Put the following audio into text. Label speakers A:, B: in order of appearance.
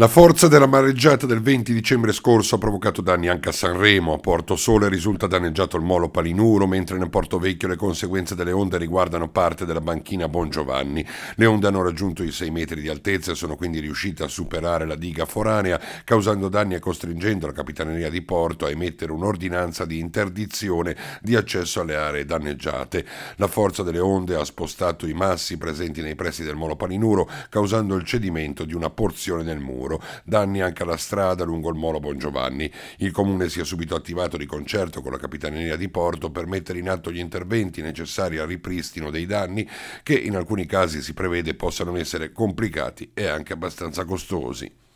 A: La forza della mareggiata del 20 dicembre scorso ha provocato danni anche a Sanremo. A Porto Sole risulta danneggiato il molo Palinuro, mentre nel Porto Vecchio le conseguenze delle onde riguardano parte della banchina Bongiovanni. Le onde hanno raggiunto i 6 metri di altezza e sono quindi riuscite a superare la diga foranea, causando danni e costringendo la Capitaneria di Porto a emettere un'ordinanza di interdizione di accesso alle aree danneggiate. La forza delle onde ha spostato i massi presenti nei pressi del molo Palinuro, causando il cedimento di una porzione del muro lavoro, danni anche alla strada lungo il molo Bongiovanni. Il comune si è subito attivato di concerto con la Capitaneria di Porto per mettere in atto gli interventi necessari al ripristino dei danni che in alcuni casi si prevede possano essere complicati e anche abbastanza costosi.